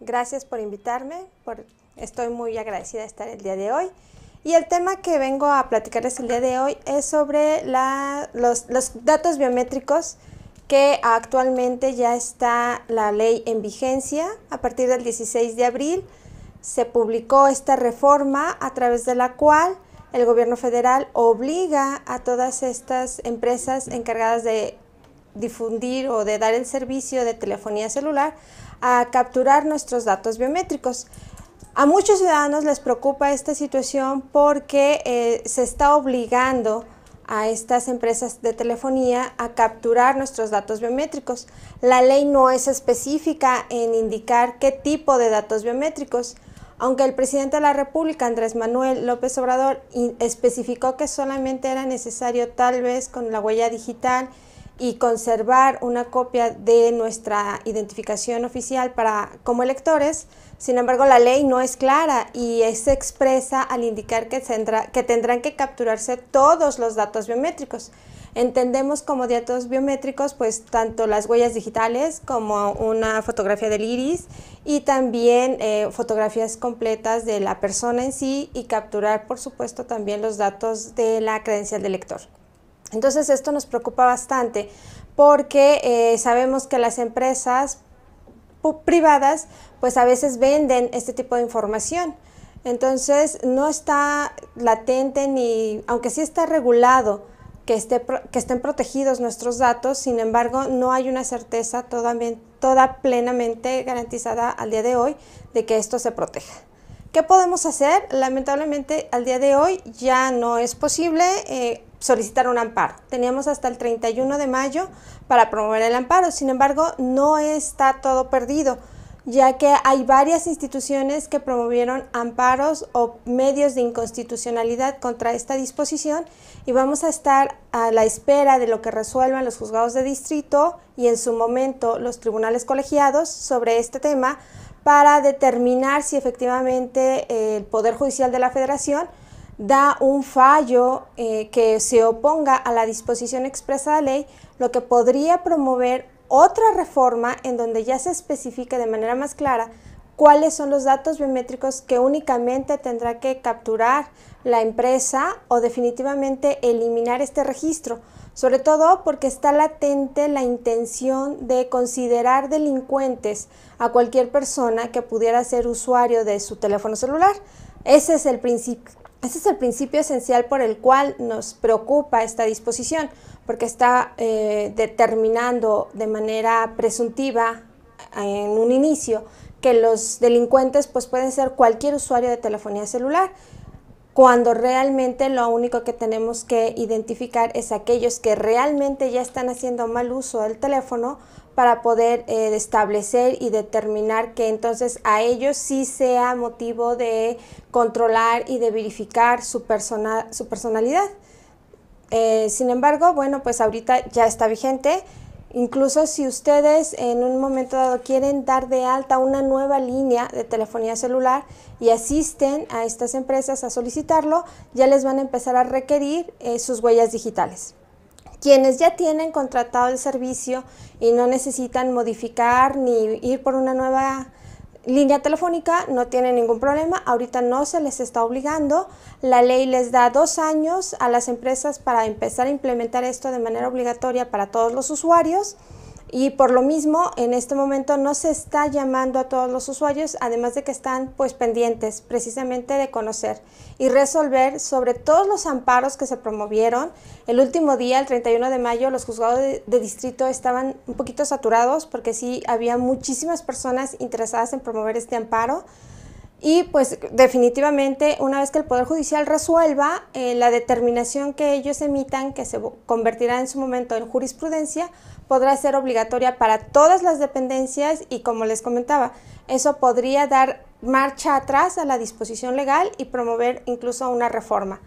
Gracias por invitarme, por, estoy muy agradecida de estar el día de hoy. Y el tema que vengo a platicarles el día de hoy es sobre los, los datos biométricos que actualmente ya está la ley en vigencia. A partir del 16 de abril se publicó esta reforma a través de la cual el gobierno federal obliga a todas estas empresas encargadas de difundir o de dar el servicio de telefonía celular a capturar nuestros datos biométricos. A muchos ciudadanos les preocupa esta situación porque eh, se está obligando a estas empresas de telefonía a capturar nuestros datos biométricos. La ley no es específica en indicar qué tipo de datos biométricos, aunque el presidente de la República, Andrés Manuel López Obrador, especificó que solamente era necesario tal vez con la huella digital y conservar una copia de nuestra identificación oficial para como electores. Sin embargo, la ley no es clara y se expresa al indicar que, tendrán que capturarse todos los datos biométricos. Entendemos como datos biométricos pues tanto las huellas digitales como una fotografía del iris y también eh, fotografías completas de la persona en sí y capturar por supuesto también los datos de la credencial del lector. Entonces esto nos preocupa bastante porque eh, sabemos que las empresas privadas pues a veces venden este tipo de información. Entonces no está latente ni, aunque sí está regulado que, esté, que estén protegidos nuestros datos, sin embargo no hay una certeza toda, plenamente garantizada al día de hoy de que esto se proteja. ¿Qué podemos hacer? Lamentablemente al día de hoy ya no es posible. Eh, solicitar un amparo. Teníamos hasta el 31 de mayo para promover el amparo. Sin embargo, no está todo perdido, ya que hay varias instituciones que promovieron amparos o medios de inconstitucionalidad contra esta disposición y vamos a estar a la espera de lo que resuelvan los juzgados de distrito y en su momento los tribunales colegiados sobre este tema para determinar si efectivamente eh, el Poder Judicial de la Federación da un fallo eh, que se oponga a la disposición expresa de ley, lo que podría promover otra reforma en donde ya se especifique de manera más clara cuáles son los datos biométricos que únicamente tendrá que capturar la empresa o definitivamente eliminar este registro, sobre todo porque está latente la intención de considerar delincuentes a cualquier persona que pudiera ser usuario de su teléfono celular. Ese es el principio. Ese es el principio esencial por el cual nos preocupa esta disposición, porque está eh, determinando de manera presuntiva en un inicio que los delincuentes pues, pueden ser cualquier usuario de telefonía celular cuando realmente lo único que tenemos que identificar es aquellos que realmente ya están haciendo mal uso del teléfono para poder eh, establecer y determinar que entonces a ellos sí sea motivo de controlar y de verificar su, persona, su personalidad. Eh, sin embargo, bueno, pues ahorita ya está vigente. Incluso si ustedes en un momento dado quieren dar de alta una nueva línea de telefonía celular y asisten a estas empresas a solicitarlo, ya les van a empezar a requerir eh, sus huellas digitales. Quienes ya tienen contratado el servicio y no necesitan modificar ni ir por una nueva línea telefónica no tiene ningún problema, ahorita no se les está obligando, la ley les da dos años a las empresas para empezar a implementar esto de manera obligatoria para todos los usuarios. Y por lo mismo, en este momento no se está llamando a todos los usuarios, además de que están pues pendientes precisamente de conocer y resolver sobre todos los amparos que se promovieron. El último día, el 31 de mayo, los juzgados de, de distrito estaban un poquito saturados porque sí había muchísimas personas interesadas en promover este amparo. Y pues definitivamente una vez que el Poder Judicial resuelva eh, la determinación que ellos emitan, que se convertirá en su momento en jurisprudencia, podrá ser obligatoria para todas las dependencias y como les comentaba, eso podría dar marcha atrás a la disposición legal y promover incluso una reforma.